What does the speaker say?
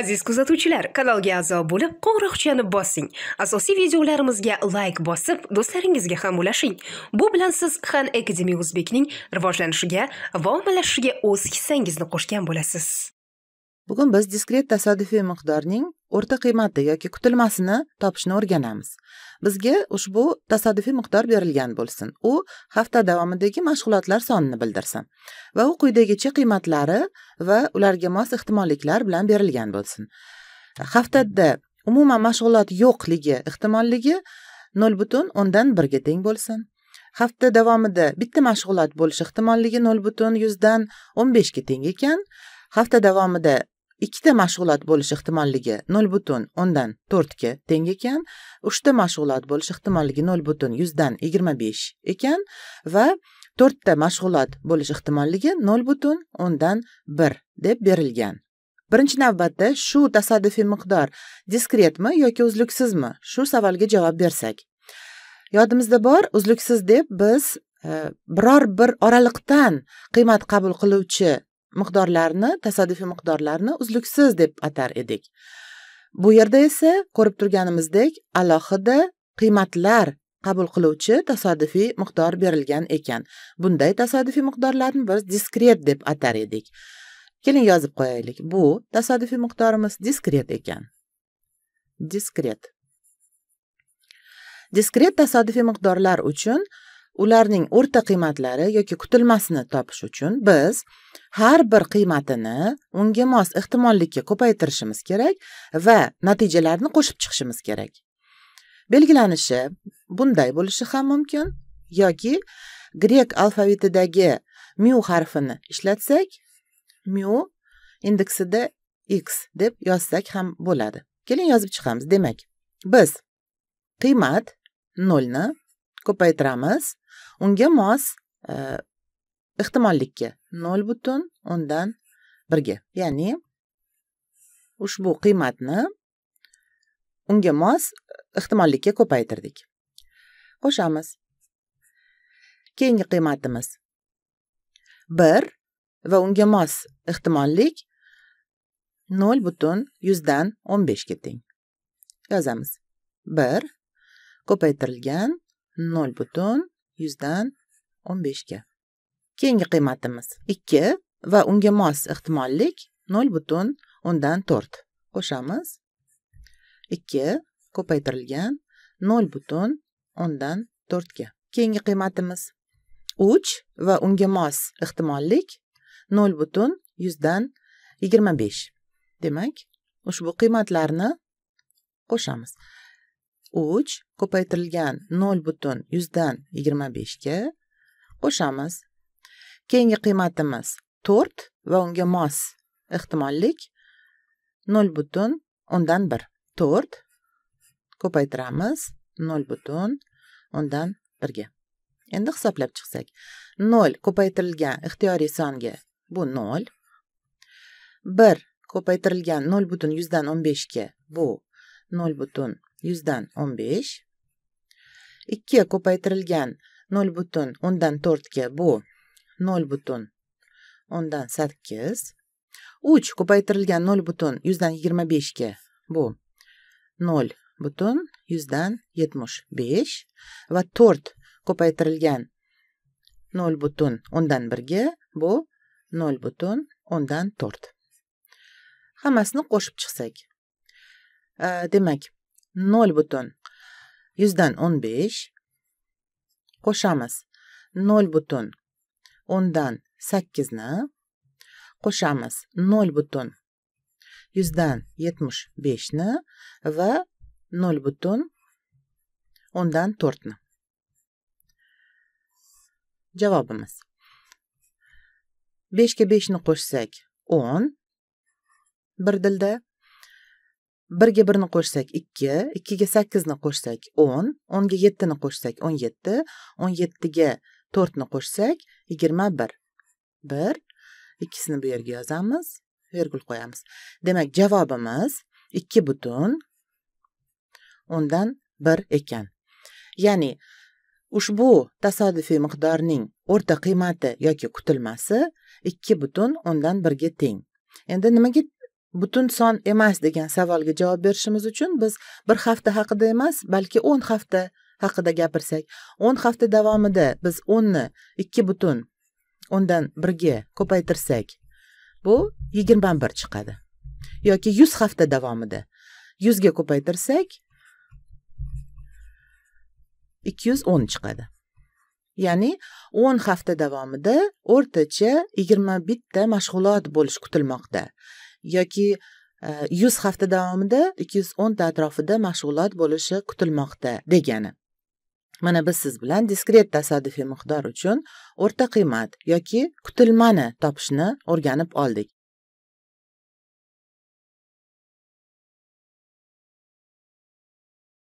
aziz kuzatuvchilar kanalga a'zo bo'lib qo'ng'iroqchani bossing asosiy videolarimizga layk bosib do'stlaringizga ham ulashing bu bilan siz han akademiya o'zbekning rivojlanishiga va ommalashishiga o'z hissangizni qo'shgan bo'lasiz bugun biz diskret tasodifiy miqdorning o'rta qiymati yoki kutilmasini topishni o'rganamiz bizga ushbu tasodifiy miqdor berilgan bo'lsin u hafta davomidagi mashg'ulotlar sonini bildirsin va u quyidagicha qiymatlari va ularga mos ehtimolliklar bilan berilgan bo'lsin haftada umuman mashg'ulot yo'qligi ehtimolligi nol butun o'ndan birga teng bo'lsin hafta davomida bitta mashg'ulot bo'lishi ehtimolligi nol butun yuzdan o'n beshga teng ekan hafta davomida ikkita mashg'ulot bo'lishi ehtimolligi nol butun o'ndan to'rtga teng ekan uchta mashg'ulot bo'lishi ehtimolligi nol butun yuzdan yigirma besh ekan va to'rtta mashg'ulot bo'lish ehtimolligi nol butun o'ndan bir deb berilgan birinchi navbatda shu tasodifiy miqdor diskretmi yoki uzluksizmi shu savolga javob bersak yodimizda bor uzluksiz deb biz e, biror bir oraliqdan qiymat qabul qiluvchi miqdorlarni tasodifiy miqdorlarni uzluksiz deb atar edik bu yerda esa ko'rib turganimizdek alohida qiymatlar qabul qiluvchi tasodifiy miqdor berilgan ekan bunday tasodifiy miqdorlarni biz diskret deb atar edik keling yozib qo'yaylik bu tasodifiy miqdorimiz diskret ekan diskret diskret tasodifiy miqdorlar uchun ularning o'rta qiymatlari yoki kutilmasini topish uchun biz har bir qiymatini unga mos ehtimollikka ko'paytirishimiz kerak va natijalarni qo'shib chiqishimiz kerak belgilanishi bunday bo'lishi ham mumkin yoki grek alfavitidagi mu harfini ishlatsak mu indeksida x deb yozsak ham bo'ladi keling yozib chiqamiz demak biz qiymat nolni ko'paytiramiz unga mos e, ehtimollikka nol butun o'ndan birga ya'ni ushbu qiymatni unga mos ehtimollikka ko'paytirdik qo'shamiz keyingi qiymatimiz bir va unga mos ehtimollik nol butun yuzdan o'n beshga teng yozamiz bir ko'paytirilgan nol butun yuzdan o'n beshga keyingi qiymatimiz ikki va unga mos ehtimollik nol butun o'ndan to'rt qo'shamiz ikki ko'paytirilgan nol butun o'ndan to'rtga keyingi qiymatimiz uch va unga mos ehtimollik nol butun yuzdan yigirma besh demak ushbu qiymatlarni qo'shamiz uch ko'paytirilgan nol butun yuzdan yigirma beshga qo'shamiz keyingi qiymatimiz to'rt va unga mos ehtimollik nol butun o'ndan bir to'rt ko'paytiramiz nol butun o'ndan birga endi hisoblab chiqsak nol ko'paytirilgan ixtiyoriy songa bu nol bir ko'paytirilgan nol butun yuzdan o'n beshga bu nol butun yuzdan o'n besh ikki ko'paytirilgan nol butun o'ndan to'rtga bu nol butun o'ndan sakkiz uch ko'paytirilgan nol butun yuzdan yigirma beshga bu nol butun yuzdan yetmish besh va to'rt ko'paytirilgan nol butun o'ndan birga bu nol butun o'ndan to'rt hammasini qo'shib chiqsak demak nol butun yuzdan o'n besh qo'shamiz nol butun o'ndan sakkizni qo'shamiz nol butun yuzdan yetmish beshni va nol butun o'ndan to'rtni javobimiz beshga beshni qo'shsak o'n bir dilda birga birni qo'shsak ikki ikkiga sakkizni qo'shsak o'n o'nga yettini qo'shsak o'n yetti o'n yettiga to'rtni qo'shsak yigirma bir bir ikkisini bu yerga yozamiz vergul qo'yamiz demak javobimiz ikki butun o'ndan bir ekan ya'ni ushbu tasodifiy miqdorning o'rta qiymati yoki kutilmasi ikki butun o'ndan birga teng endi nimaga butun son emas degan savolga javob berishimiz uchun biz bir hafta haqida emas balki o'n hafta haqida gapirsak o'n hafta davomida biz o'nni ikki butun o'ndan birga ko'paytirsak bu yigirma bir chiqadi yoki yuz hafta davomida yuzga ko'paytirsak ikki yuz o'n chiqadi ya'ni o'n hafta davomida o'rtacha yigirma bitta mashg'ulot bo'lishi kutilmoqda yoki e, yuz hafta davomida ikki yuz o'nta atrofida mashg'ulot bo'lishi kutilmoqda degani mana biz siz bilan diskret tasodifiy miqdor uchun o'rta qiymat yoki kutilmani topishni o'rganib oldik